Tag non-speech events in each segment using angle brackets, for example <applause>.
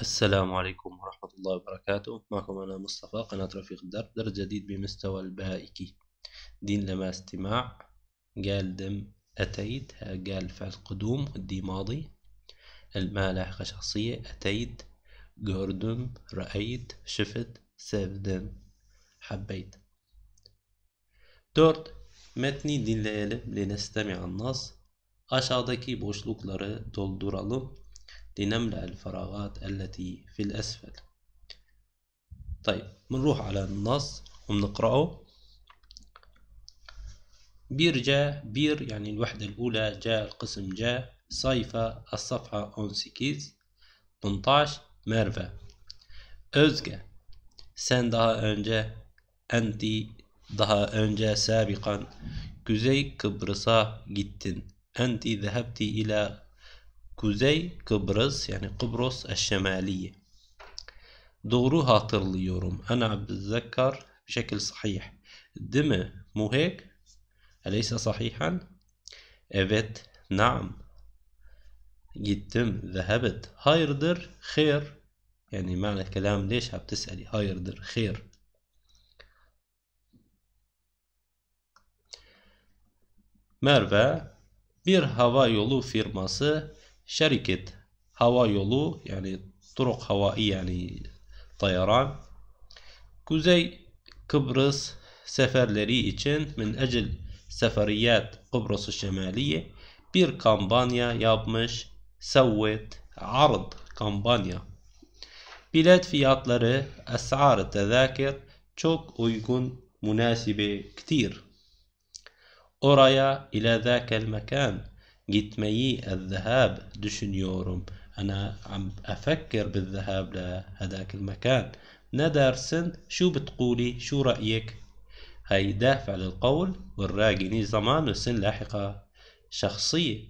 السلام عليكم ورحمة الله وبركاته معكم أنا مصطفى قناة رفيق الدرب درس جديد بمستوى البائكي دين لما استماع قال دم أتيت قال فعل قدوم ودي ماضي ما لاحقة شخصية أتيت جوردن رأيت شفت سفدم حبيت dört Metni dinleyelim. Lene sistemi بوشلوك Aşağıdaki boşlukları dolduralım لنملأ الفراغات التي في الأسفل طيب بنروح على النص وبنقرأه بير جا بير يعني الوحدة الأولى جا القسم جا صيفة الصفحة أونسكيز 18 مارفا اوزجا سندها أنجا انتي ضها أنجا سابقا كوزي كبرصا جدا انتي ذهبتي إلى Kuzey Kıbrıs yani Kıbrıs Eşşemaliye. Doğru hatırlıyorum. Ana abdezzekkar بشكل صحيح. Değil mi? Muhek? Aleysa sahihan? Evet. Naam. Gittim. Zehebet. Hayırdır? Khir. يعني معنى الكلام ليش عم تسألي هايردر خير Merve bir hava yolu firması شركة يولو يعني طرق هوائية يعني طيران كوزي قبرص سفر لري من أجل سفريات قبرص الشمالية بير كامبانيا يابمش سوت عرض كامبانيا بلاد فياتلر أسعار التذاكر تشوك ويكون مناسبة كتير أرايا إلى ذاك المكان gitmeyi الذهاب düşünüyorum. أنا عم أفكر بالذهاب لهذاك المكان ندرسن شو بتقولي شو رأيك هاي دافع للقول والراجني زمان وسن لاحقة شخصية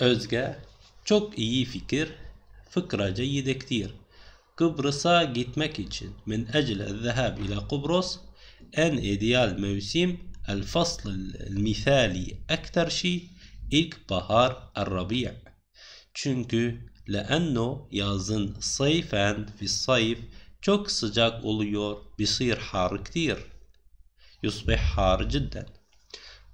أزجا çok iyi fikir فكرة جيدة كتير Kıbrıs'a gitmek için من أجل الذهاب إلى قبرص en ideal mevsim الفصل المثالي أكثر شيء بهار الربيع Çünkü لأنه يازن صيفا في الصيف çok sıcak oluyor بصير حار كتير يصبح حار جدا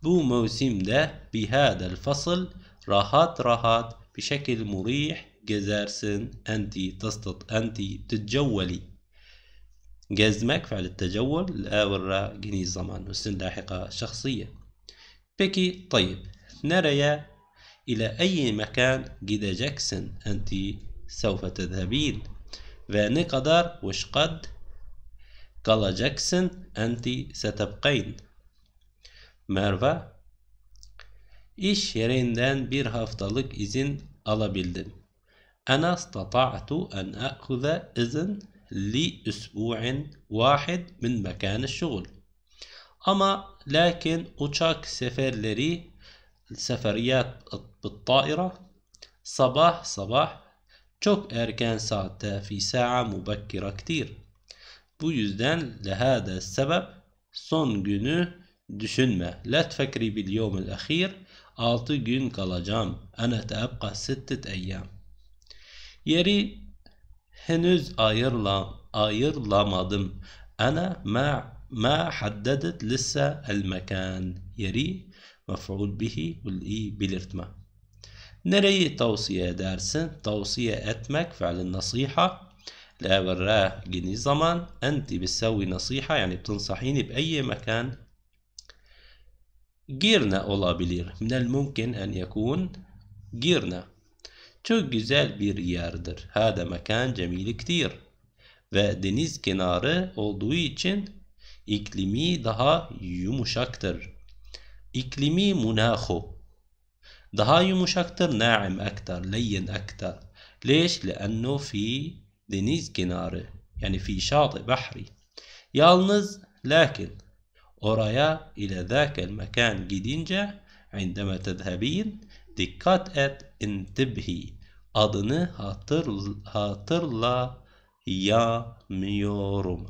بو موسم ده بهذا الفصل راهات راهات بشكل مريح جزارسن أنت تستط أنت تتجولي جازمك فعل التجول الآورة جني الزمان والسن لاحقة شخصية بيكي طيب نريا إلى أي مكان جدا جاكسون أنت سوف تذهبين فاني قدر وش قد قال جاكسون أنت ستبقين مارفا إيش يريندان هفتالك إذن ألا بلدن أنا استطعت أن أخذ إذن لأسبوع واحد من مكان الشغل Ama lakin uçak seferleri seferiyat بالطائرة sabah sabah çok erken saatte fi sa'a mubakkira ktir. Bu yüzden lehada sebep son günü düşünme. La tfekri bil yevmil ahir 6 gün kalacağım. Ana teabqa 6 eyyam. Yeri henüz ايرلا ayırlamadım. Ana انا ما ما حددت لسه المكان يري مفعول به والإي بلرتما نري توصية درس توصية أتمك فعل النصيحة لأورا جني زمان أنت بتسوي نصيحة يعني بتنصحيني بأي مكان جيرنا أولا بلير من الممكن أن يكون جيرنا Çok güzel bir yerdir. Hâde mekan cemili Ve deniz kenarı olduğu için iklimi daha yumuşaktır. İklimi munahu. Daha yumuşaktır. Naim ektar, leyin ektar. Leş? Leannu fi deniz kenarı. Yani fi şatı bahri. Yalnız lakin oraya ile zâkel mekan gidince عندما تذهبين dikkat et intibhi adını hatır, hatırlayamıyorum.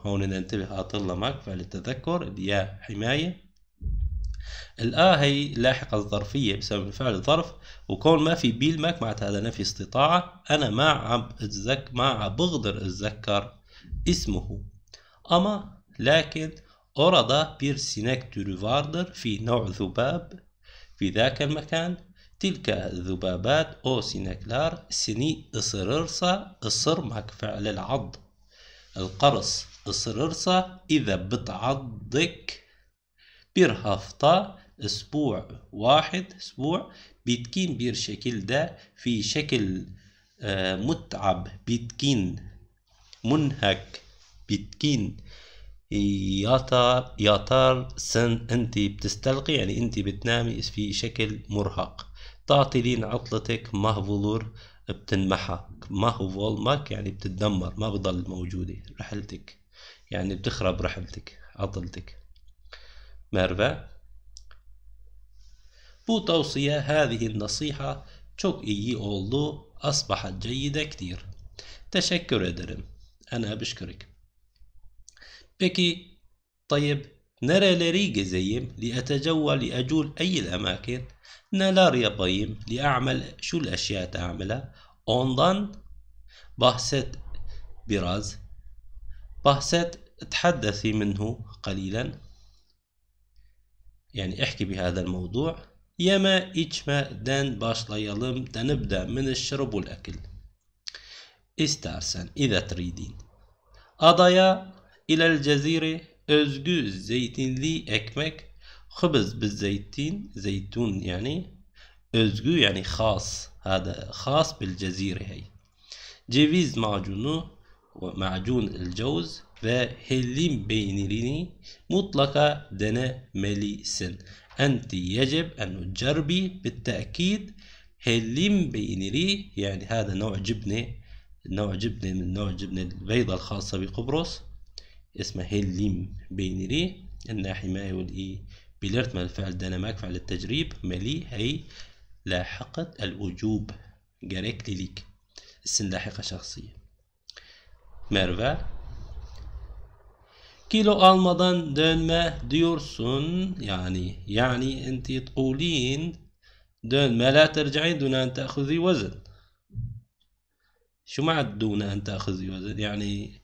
هون ننتبه hatırlamak فلتذكر يا حماية الآ هي لاحقة الظرفية بسبب فعل الظرف وكون ما في بيلمك معناتها هذا نفي استطاعة أنا ما عم أتذك ما عم بقدر أتذكر اسمه أما لكن orada bir sinek في نوع ذباب في ذاك المكان تلك الذبابات سيناكلار سني إسررسا إصرمك فعل العض القرص إصررصة إذا بتعضك بيرهفتا أسبوع واحد أسبوع بيتكين بير شكل ده في شكل آه، متعب بيتكين منهك بيتكين ياتار ياتار سن انت بتستلقي يعني انت بتنامي في شكل مرهق تعطي لين عطلتك ما بذور بتنمحى ما هو ماك يعني بتتدمر ما بضل موجودة رحلتك يعني بتخرب رحلتك عطلتك مارفا بو توصية هذه النصيحة çok iyi oldu أصبحت جيدة كتير تشكر ederim أنا بشكرك بكي طيب نرى nereleri زيم لأتجول لأجول أي الأماكن neler yapayım li'amel şu eşya te'amele ondan bahset biraz bahset تحدثي منه قليلا يعني احكي بهذا الموضوع يما içmeden başlayalım تنبدأ من الشرب والأكل istersen إذا تريدين أضايا إلى الجزيرة özgü zeytinli ekmek خبز بالزيتين زيتون يعني özgü يعني خاص هذا خاص بالجزيرة هاي جيفيز معجونو ومعجون الجوز ve hellim دنا ملي سن أنت يجب أن تجربي بالتأكيد هليم بينيري يعني هذا نوع جبنة نوع جبنة من نوع جبنة البيضة الخاصة بقبرص اسمه هليم بينيري الناحية الناحماء والإي بليرت من الفعل دنمارك فعل التجريب مالي هي لاحقت الوجوب جاريك ليك السن لاحقة شخصية كيلو المضان دون ما ديورسون يعني يعني انت تقولين دون ما لا ترجعين دون أن تأخذي وزن شو معنى دون أن تأخذي وزن يعني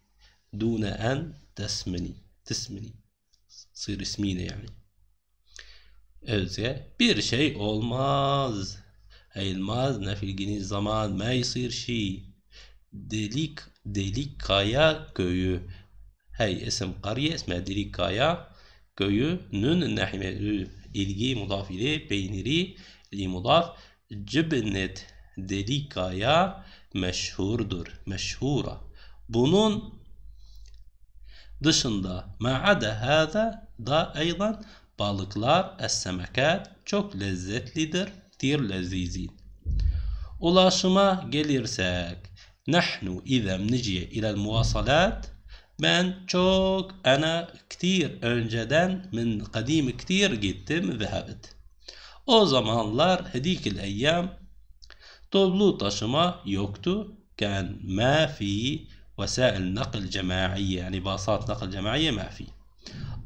دون أن تسمني تسمني تصير اسمينة يعني özge bir şey olmaz. Elmaz nefilgini zaman meysir şi. Delik delik kaya köyü. Hey isim kariye isme delik kaya köyü. Nün nehmetü ilgi mudaf ile peyniri li mudaf cibnet delik kaya meşhurdur. Meşhura. Bunun dışında ma'ade hâze da eydan Balıklar, es-semekat çok lezzetlidir, dir lezizin. Ulaşıma gelirsek, نحن إذا بنجي إلى المواصلات ben çok أنا كتير önceden min قديم كتير gittim ذهبت O zamanlar هديك الأيام toplu taşıma yoktu كان ما في وسائل نقل جماعية يعني باصات نقل جماعية ما في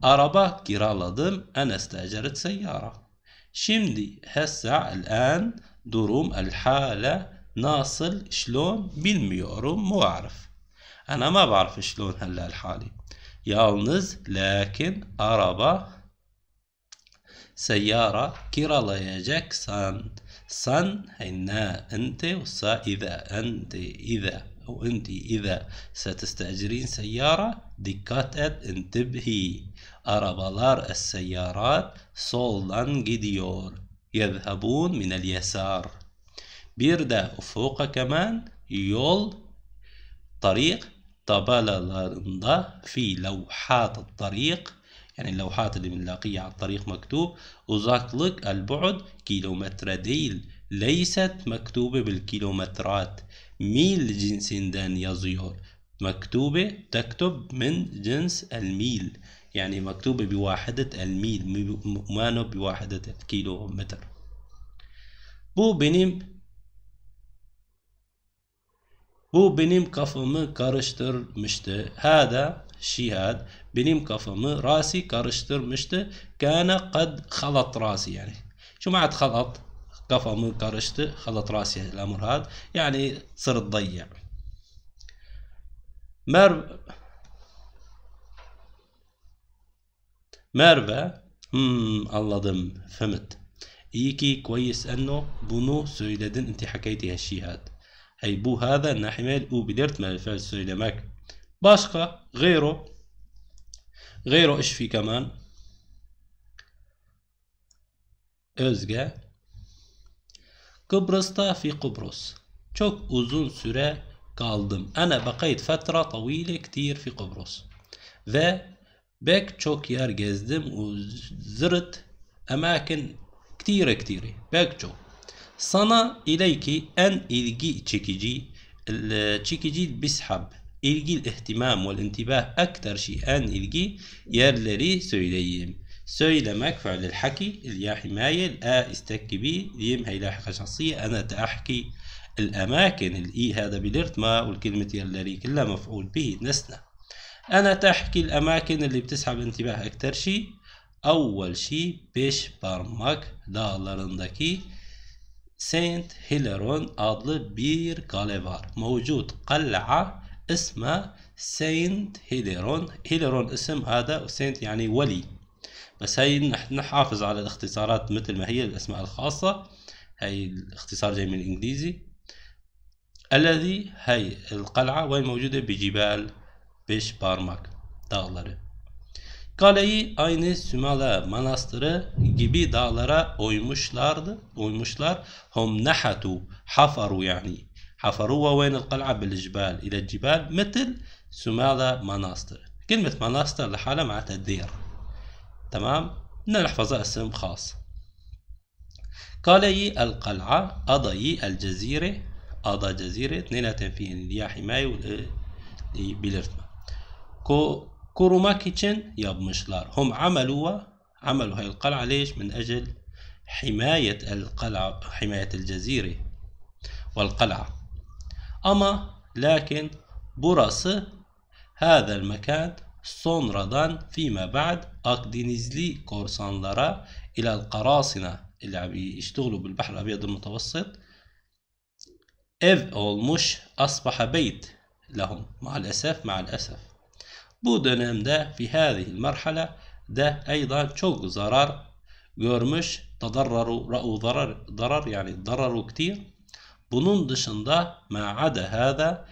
Araba kiraladım. Enes de seyyara. Şimdi hessa el-an, durum el الحالة nasıl, şlon, bilmiyorum muarif. أنا ما بعرف شلون هلا hellel-hali. Yalnız lakin araba seyyara kiralayacak san. san هنا أنت وسا إذا أنت إذا أو إذا ستستأجرين سيارة دقات انتبهي Arabalar السيارات soldan gidiyor. يذهبون من اليسار. Bir de ufuqa كمان yol طريق tabelalarında في لوحات الطريق يعني اللوحات اللي بنلاقيها على الطريق مكتوب uzaklık البعد kilometre değil ليست مكتوبة بالكيلومترات ميل جنسinden yazıyor مكتوبة تكتب من جنس الميل يعني مكتوبة بواحدة الميل مانو بواحدة الكيلو متر بو بنيم بو بنيم كارشتر مشت هذا هاد بنيم كفم راسي مشت كان قد خلط راسي يعني شو معنى خلط كفم كارشت خلط راسي الأمر هذا يعني صرت ضيع مر Merve. Hmm, anladım. Fehmet. İyi ki كويس انه bunu söyledin. Enti حكيتي هالشي هاد. أي bu هذا نحمل وقدرت من الفعل söylemek. Başka غيره غيره ايش في كمان؟ özge Kıbrıs'ta fi Kıbrıs çok uzun süre kaldım. Ana bakayt fetra tavile ktir fi Kıbrıs ve بيك تشوك يار جزدم وزرت أماكن كتيرة كتيرة بيك تشوك صنا إليكي أن ilgi çekici çekici بيسحب الجي الاهتمام والانتباه أكثر شيئا يار لري söyleyeyim söylemek فعل الحكي اليا حماية الآ استكبي ليم هي لاحقة شخصية أنا تأحكي الأماكن الإي هذا بلرت ما والكلمة يلري كلها مفعول به نسنا انا تحكي الاماكن اللي بتسحب انتباه اكتر شي اول شي بيش بارماك dağlarındaki سينت هيلرون adlı bir kale var. موجود قلعة اسمها سينت هيلرون هيلرون اسم هذا وسينت يعني ولي بس هاي نحافظ على الاختصارات مثل ما هي الأسماء الخاصة هاي الاختصار جاي من الإنجليزي الذي هاي القلعة وين موجودة بجبال beş parmak dağları. Kaleyi aynı Sümala Manastırı gibi dağlara oymuşlardı. Oymuşlar. Hom nahatu hafaru yani. Hafaru ve veynel kal'a bil cibal ile cibal metil Sümala Manastırı. كلمة مناستر لحالة معناتها دير تمام نحفظها اسم خاص قالي القلعة أضي الجزيرة أضا جزيرة اثنيناتهم فيهن اليا حماية بالارتمام كوروما كيتشن yapmışlar. هم عملوا عملوا هاي القلعة ليش؟ من أجل حماية القلعة حماية الجزيرة والقلعة أما لكن burası هذا المكان سونرادان فيما بعد أكدينيزلي korsanlara إلى القراصنة اللي عم يشتغلوا بالبحر الأبيض المتوسط ev olmuş أصبح بيت لهم مع الأسف مع الأسف Bu dönemde fi hâzihil merhale de eydan çok zarar görmüş. Tadarraru ra'u zarar, zarar yani dararu ktir. Bunun dışında ma'ade hâda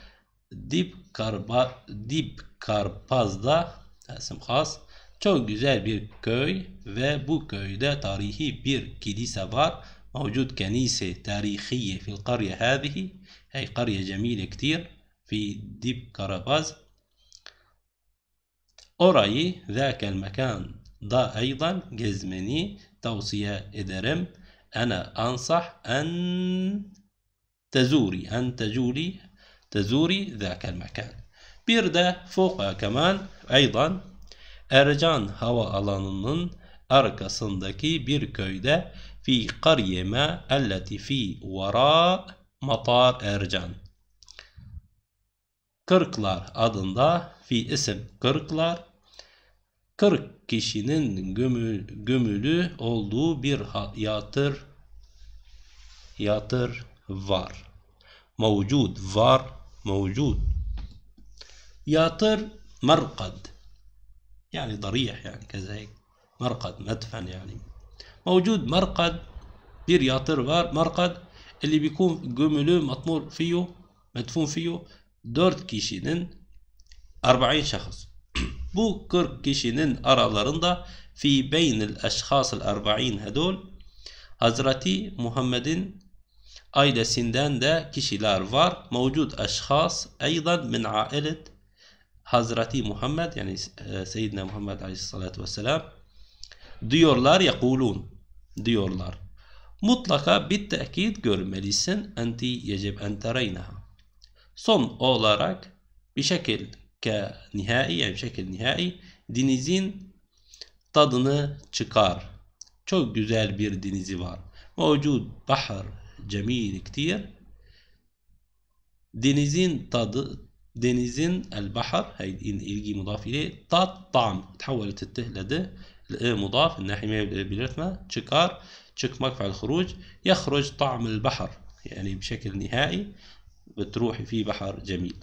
dip karba dip karpazda Tasım Has çok güzel bir köy ve bu köyde tarihi bir kilise var. Mevcut kenise tarihiye fil karye hâzihi. Hey karye cemile ktir. Fi dip karapaz. أوراي ذاك المكان دا أيضا جزمني توصية إدرم أنا أنصح أن تزوري أن تجولي تزوري ذاك المكان بيردا فوق كمان أيضا أرجان هوا ألانن أرك صندكي بيركويدة في قرية ما التي في وراء مطار أرجان كركلار أضن في اسم كركلار 40 kişinin gömül, gömülü olduğu bir yatır yatır var. Mevcud var, mevcud. Yatır مرقد يعني ضريح يعني كذا هيك مرقد مدفن يعني موجود مرقد بير ياطر بار مرقد اللي بيكون جملو مطمور فيه مدفون فيه دورت كيشينن أربعين شخص Bu 40 kişinin aralarında fi beynil eşhasıl erba'in hedol Hazreti Muhammed'in ailesinden de kişiler var. Mevcut eşhas eydan min ailet Hazreti Muhammed yani e, Seyyidina Muhammed aleyhissalatü vesselam diyorlar yakulun diyorlar. Mutlaka bir tekit görmelisin. Enti yecib entereyneha. Son olarak bir şekilde. كنهائي يعني şekil nihai denizin tadını çıkar. Çok güzel bir denizi var. Mevcud bahar cemil ktir. Denizin tadı denizin el bahar هاي ilgi mudaf ile tat tam تحولت الت لده مضاف الناحية بلغتنا çıkar çıkmak فعل خروج يخرج طعم البحر يعني بشكل نهائي بتروحي في بحر جميل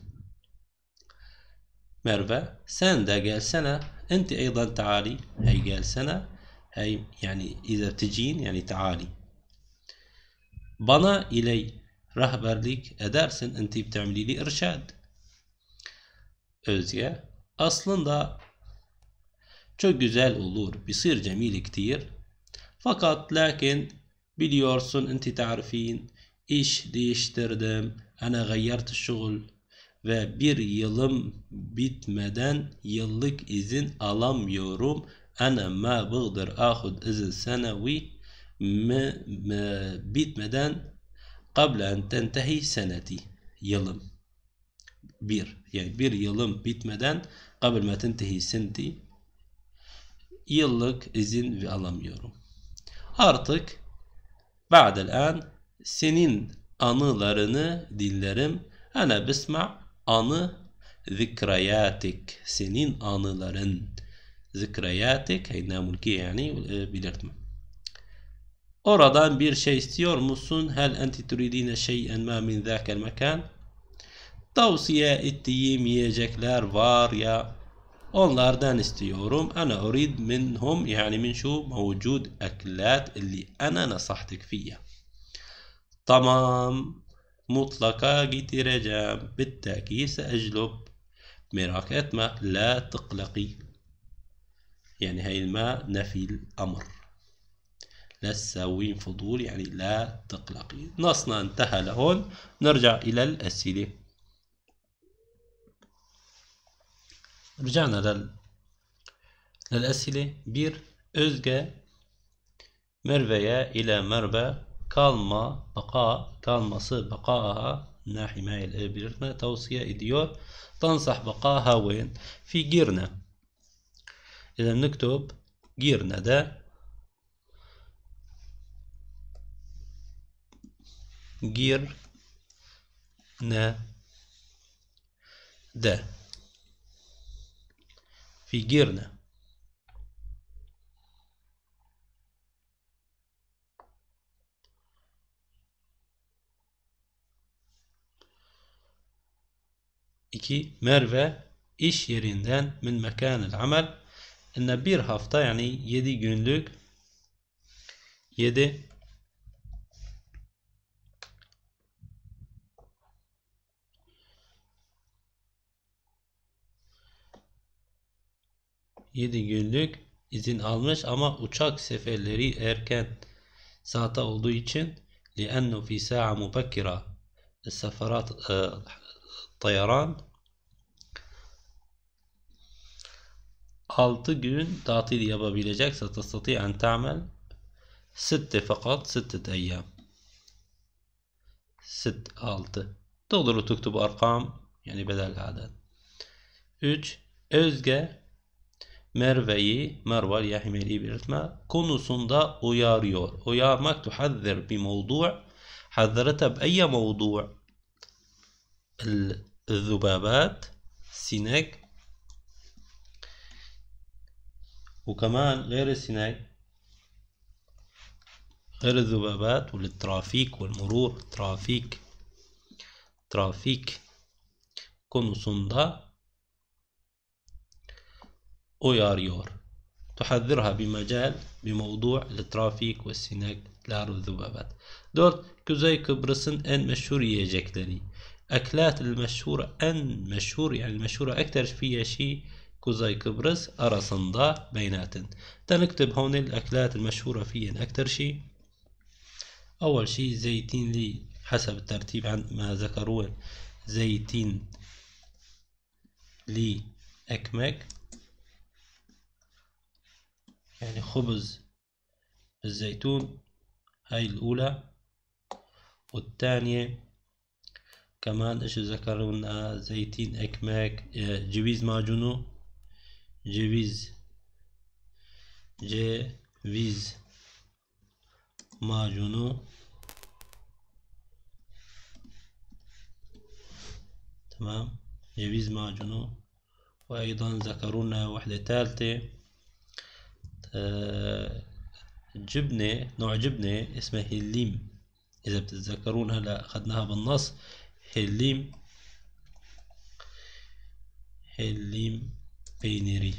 Merve sen de gelsene. Enti eydan taali. Hey gelsene. Hey yani ize tecin yani taali. Bana iley rehberlik edersin. Enti btemlili irşad. Özge aslında çok güzel olur. Bisir cemil ktir. Fakat lakin biliyorsun enti tarifin iş değiştirdim. Ana gayyert şugul ve bir yılım bitmeden yıllık izin alamıyorum. Ana ma bıgdır ahud izin senevi mi, mi bitmeden kablen tentehi seneti yılım. Bir. Yani bir yılım bitmeden kabul me tentehi seneti yıllık izin alamıyorum. Artık بعد الآن senin anılarını dinlerim. Ana bisma' anı zikrayatik senin anıların ذكرياتك heyna mulki yani belirtme. Oradan bir şey istiyor musun? Hel enti turidine şeyen ma min zâkel mekan? Tavsiye ettiğim yiyecekler var ya onlardan istiyorum. Ana urid minhum yani min şu mevcud eklat illi ana nasahtik fiyya. Tamam. مطلقة جام بالتأكيد سأجلب مراكة ما لا تقلقي يعني هاي الماء نفي الأمر لا تساوين فضول يعني لا تقلقي نصنا انتهى لهون نرجع إلى الأسئلة رجعنا لل... للأسئلة بير أزجا مرفيا إلى مربى كالما بقاء كالما بقاءها بقائها ناحية ماي الابرنا إيه، توصية إديور تنصح بقائها وين في جيرنا إذا نكتب جيرنا ده جيرنا ده في جيرنا 2. Merve iş yerinden min mekanil amel inne bir hafta yani 7 günlük 7 7 günlük izin almış ama uçak seferleri erken saate olduğu için لأنه في ساعة مبكرة السفرات الطيران e, 6 gün tatil yapabilecek. Setestati en ta'mel 6 fakat 6 eyyam. 6 6. Doğru tuktubu arkam yani bedel adet. 3. Özge Merve'yi, Merval Yahimeli'yi belirtme konusunda uyarıyor. Uyarmak tuhazzir bir mevdu' hazzarete b'eyye mevdu' el zubabat sinek وكمان غير السناي غير الذبابات والترافيك والمرور ترافيك كونو سوندا konusunda يور تحذرها بمجال بموضوع الترافيك والسناك لار الذبابات 4. كوزاي كبرسن ان مشهور yiyecekleri. أكلات المشهورة أن مشهور يعني المشهورة أكثر فيها شيء كوزاي قبرص أرصندا بيناتن تنكتب هون الأكلات المشهورة فيهن أكتر شي أول شي زيتين لي حسب الترتيب عند ما ذكروه زيتين لي أكمك يعني خبز الزيتون هاي الأولى والثانية كمان إيش ذكرونا زيتين أكماك آه، جبيز ماجونو جيفيز ceviz macunu تمام جيفيز ماجونو وأيضا ذكرونا وحدة ثالثة جبنة نوع جبنة اسمها هليم إذا بتتذكرون هلا أخذناها بالنص هليم هليم بينيري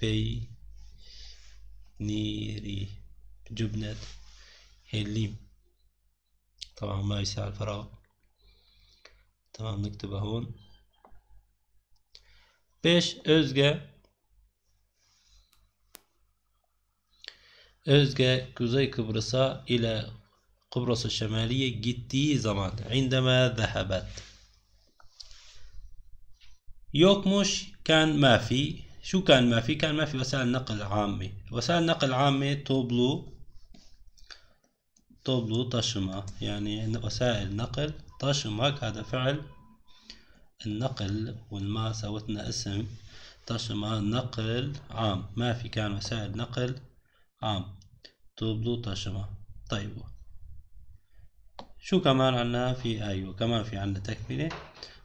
بينيري جبنة هيليم طبعا ما يسع الفراغ تمام نكتبه هون بيش أزجا أزجا كوزي كبرسا إلى قبرص الشمالية جتي زمان عندما ذهبت يوكموش كان ما في شو كان ما في كان ما في وسائل نقل عامة وسائل نقل عامة توبلو توبلو طشمة يعني وسائل نقل طشمك هذا فعل النقل والما سوتنا اسم طشمة نقل عام ما في كان وسائل نقل عام توبلو طشمة طيب شو كمان عنا في أيوة كمان في عنا تكملة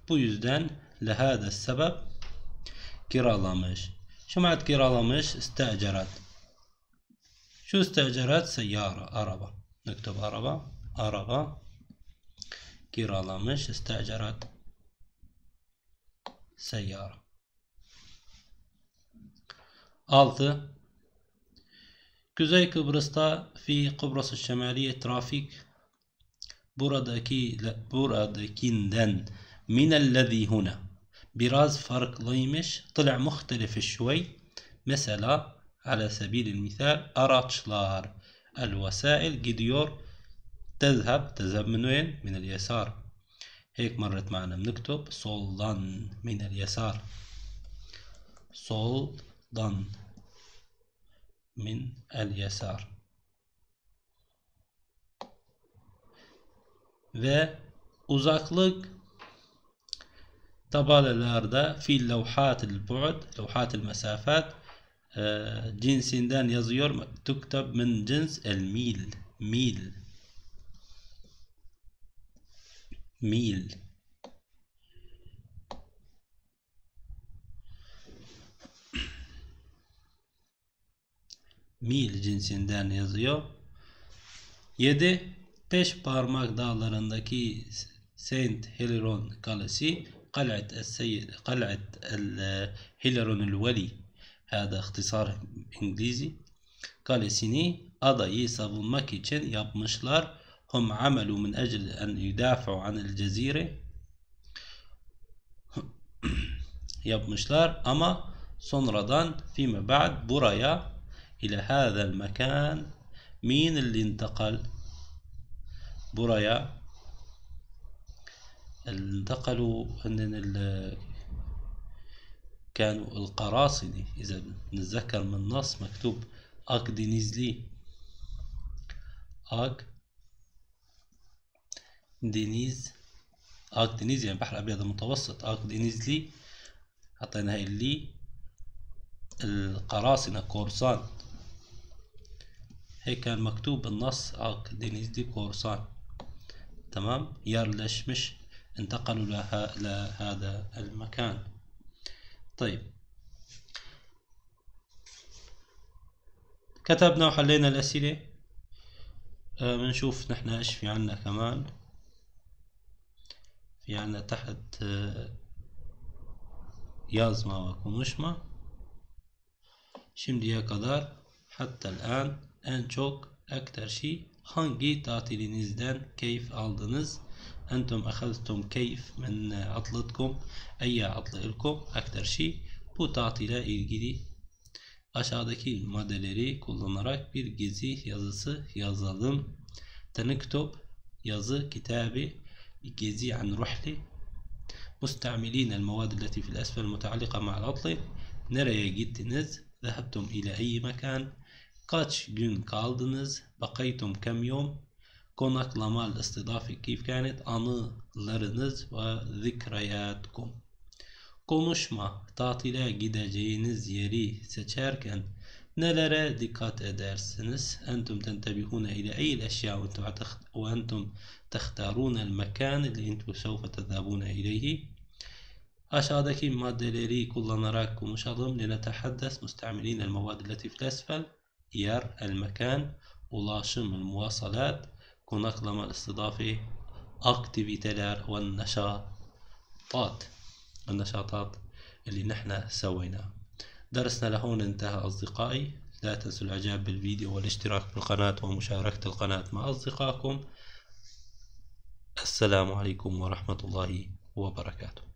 Bu لهذا السبب كيرالامش شو معنى كيرالامش استأجرت شو استأجرت سيارة عربة نكتب عربة عربة كيرالامش استأجرت سيارة altı Kuzey Kıbrıs'ta fi Kıbrıs Şemaliye trafik buradaki buradakinden الذي huna فرق ضيمش طلع مختلف شوي مثلا على سبيل المثال أراتشلار الوسائل جديور تذهب تذهب من وين من اليسار هيك مرت معنا بنكتب soldan من اليسار soldan من اليسار ve uzaklık tabelalarda fil levhatil bu'd levhatil mesafat e, cinsinden yazıyor. Tuktab min cins el mil. Mil. Mil. Mil cinsinden yazıyor. 7. Beş parmak dağlarındaki Saint Heliron Kalesi قلعة السيد قلعة هيلرون الولي هذا اختصار انجليزي قال سيني أضيي سابوماكي تشين يابمشلار هم عملوا من أجل أن يدافعوا عن الجزيرة <clears throat> يابمشلار أما سونرادان فيما بعد بورايا إلى هذا المكان مين اللي انتقل بورايا انتقلوا أن كانوا القراصنة إذا نتذكر من نص مكتوب أك دينيزلي أك دينيز أك دينيز يعني البحر الأبيض المتوسط أك دينيزلي حطينا هاي اللي القراصنة كورسان هيك كان مكتوب بالنص أك دينيزلي كورسان تمام مش انتقلوا لها لهذا المكان طيب كتبنا وحلينا الأسئلة بنشوف آه، نحن ايش في عنا كمان في عنا تحت آه، يازما وكوموشما şimdiye قدر حتى الآن انشوك أكثر شيء هنجي تاتي لنزدان كيف ألدنز أنتم أخذتم كيف من عطلتكم أي عطل لكم أكثر شيء bu tatile ilgili aşağıdaki maddeleri kullanarak bir gezi yazısı yazalım. تنكتب yazı kitabı gezi عن رحلة مستعملين المواد التي في الأسفل المتعلقة مع العطلة nereye gittiniz ذهبتم إلى أي مكان kaç gün kaldınız بقيتم كم يوم konaklama istidafi kif kanet anılarınız ve zikrayatkum. Konuşma, tatile gideceğiniz yeri seçerken nelere dikkat edersiniz? Entum tentebihune ile eyl eşya ve entum tehtarune el mekan ile entum sevfe tezabune ileyhi. Aşağıdaki maddeleri kullanarak konuşalım. لنتحدث مستعملين المواد التي في tesfel. yer, el mekan. ulaşım, el muvasalat. konaklama استضافي aktiviteler والنشاطات النشاطات اللي نحن سويناها درسنا لهون انتهى أصدقائي لا تنسوا الإعجاب بالفيديو والاشتراك بالقناة ومشاركة القناة مع أصدقائكم السلام عليكم ورحمة الله وبركاته